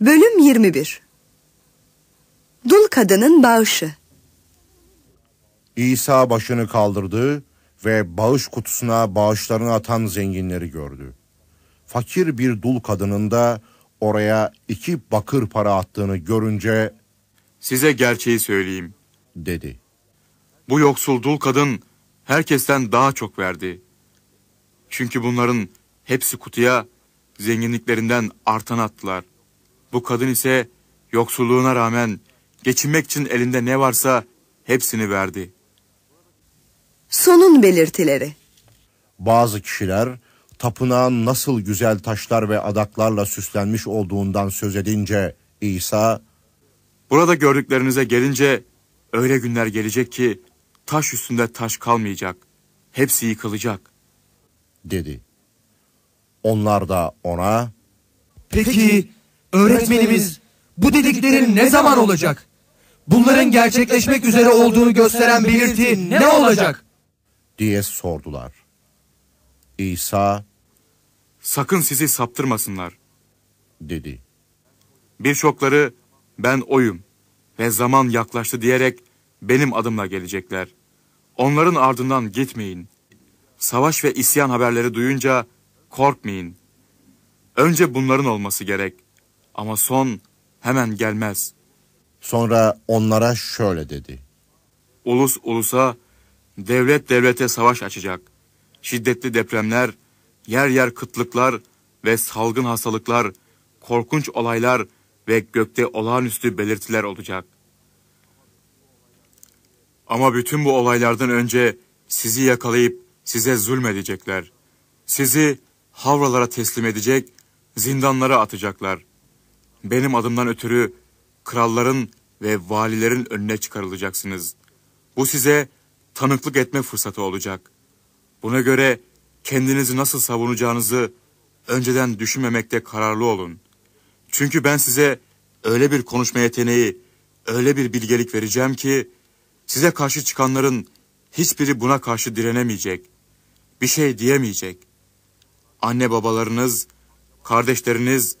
Bölüm 21 Dul Kadının Bağışı İsa başını kaldırdı ve bağış kutusuna bağışlarını atan zenginleri gördü. Fakir bir dul kadının da oraya iki bakır para attığını görünce Size gerçeği söyleyeyim dedi. Bu yoksul dul kadın herkesten daha çok verdi. Çünkü bunların hepsi kutuya zenginliklerinden artan attılar.'' Bu kadın ise yoksulluğuna rağmen geçinmek için elinde ne varsa hepsini verdi. Sonun belirtileri. Bazı kişiler tapınağın nasıl güzel taşlar ve adaklarla süslenmiş olduğundan söz edince İsa Burada gördüklerinize gelince öyle günler gelecek ki taş üstünde taş kalmayacak. Hepsi yıkılacak. Dedi. Onlar da ona Peki, Peki Öğretmenimiz bu dediklerin ne zaman olacak? Bunların gerçekleşmek üzere olduğunu gösteren belirti ne olacak? diye sordular. İsa Sakın sizi saptırmasınlar dedi. Birçokları ben oyum ve zaman yaklaştı diyerek benim adımla gelecekler. Onların ardından gitmeyin. Savaş ve isyan haberleri duyunca korkmayın. Önce bunların olması gerek.'' Ama son hemen gelmez. Sonra onlara şöyle dedi. Ulus ulusa, devlet devlete savaş açacak. Şiddetli depremler, yer yer kıtlıklar ve salgın hastalıklar, korkunç olaylar ve gökte olağanüstü belirtiler olacak. Ama bütün bu olaylardan önce sizi yakalayıp size zulmedecekler. Sizi havralara teslim edecek, zindanlara atacaklar. Benim adımdan ötürü kralların ve valilerin önüne çıkarılacaksınız. Bu size tanıklık etme fırsatı olacak. Buna göre kendinizi nasıl savunacağınızı önceden düşünmemekte kararlı olun. Çünkü ben size öyle bir konuşma yeteneği, öyle bir bilgelik vereceğim ki size karşı çıkanların hiçbiri buna karşı direnemeyecek. Bir şey diyemeyecek. Anne babalarınız, kardeşleriniz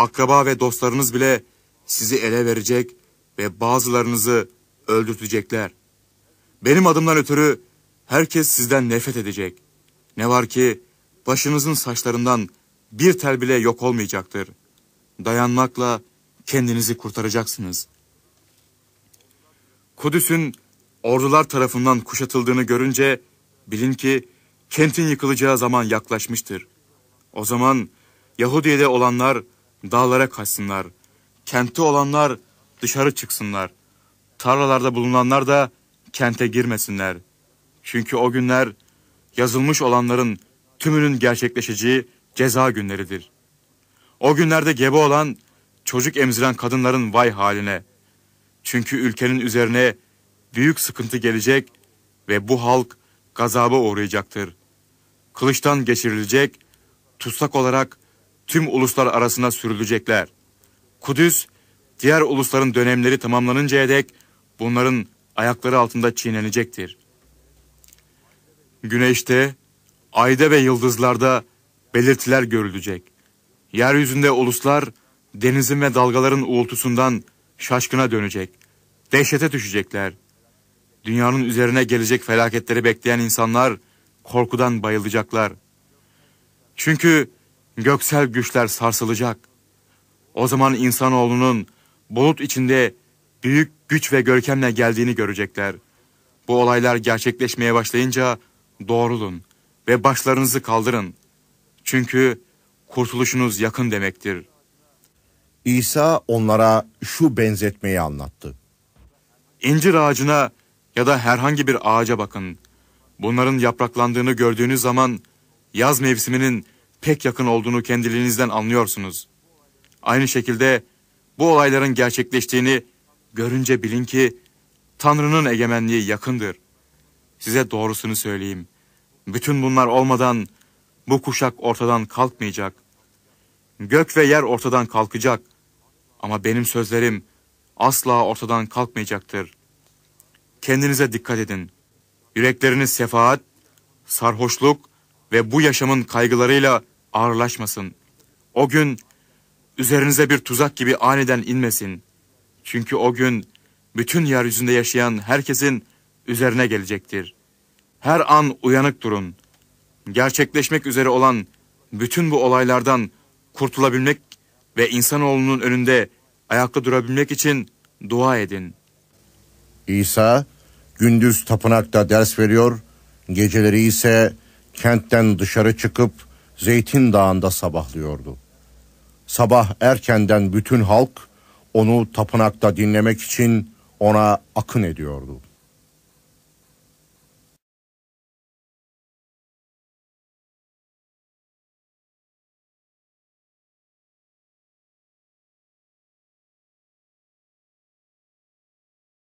akraba ve dostlarınız bile sizi ele verecek ve bazılarınızı öldürtecekler. Benim adımdan ötürü herkes sizden nefret edecek. Ne var ki başınızın saçlarından bir tel bile yok olmayacaktır. Dayanmakla kendinizi kurtaracaksınız. Kudüs'ün ordular tarafından kuşatıldığını görünce bilin ki kentin yıkılacağı zaman yaklaşmıştır. O zaman Yahudiye'de olanlar dağlara kaçsınlar. Kenti olanlar dışarı çıksınlar. Tarlalarda bulunanlar da kente girmesinler. Çünkü o günler yazılmış olanların tümünün gerçekleşeceği ceza günleridir. O günlerde gebe olan, çocuk emziren kadınların vay haline. Çünkü ülkenin üzerine büyük sıkıntı gelecek ve bu halk gazaba uğrayacaktır. Kılıçtan geçirilecek, tutsak olarak tüm uluslar arasında sürülecekler. Kudüs, diğer ulusların dönemleri tamamlanıncaya dek bunların ayakları altında çiğnenecektir. Güneşte, ayda ve yıldızlarda belirtiler görülecek. Yeryüzünde uluslar denizin ve dalgaların uğultusundan şaşkına dönecek. Dehşete düşecekler. Dünyanın üzerine gelecek felaketleri bekleyen insanlar korkudan bayılacaklar. Çünkü göksel güçler sarsılacak. O zaman insanoğlunun bulut içinde büyük güç ve görkemle geldiğini görecekler. Bu olaylar gerçekleşmeye başlayınca doğrulun ve başlarınızı kaldırın. Çünkü kurtuluşunuz yakın demektir. İsa onlara şu benzetmeyi anlattı. İncir ağacına ya da herhangi bir ağaca bakın. Bunların yapraklandığını gördüğünüz zaman yaz mevsiminin pek yakın olduğunu kendiliğinizden anlıyorsunuz. Aynı şekilde bu olayların gerçekleştiğini görünce bilin ki Tanrı'nın egemenliği yakındır. Size doğrusunu söyleyeyim. Bütün bunlar olmadan bu kuşak ortadan kalkmayacak. Gök ve yer ortadan kalkacak. Ama benim sözlerim asla ortadan kalkmayacaktır. Kendinize dikkat edin. Yürekleriniz sefaat, sarhoşluk ve bu yaşamın kaygılarıyla ağırlaşmasın. O gün üzerinize bir tuzak gibi aniden inmesin. Çünkü o gün bütün yeryüzünde yaşayan herkesin üzerine gelecektir. Her an uyanık durun. Gerçekleşmek üzere olan bütün bu olaylardan kurtulabilmek ve insanoğlunun önünde ayakta durabilmek için dua edin. İsa gündüz tapınakta ders veriyor, geceleri ise Kentten dışarı çıkıp Zeytin Dağı'nda sabahlıyordu. Sabah erkenden bütün halk onu tapınakta dinlemek için ona akın ediyordu.''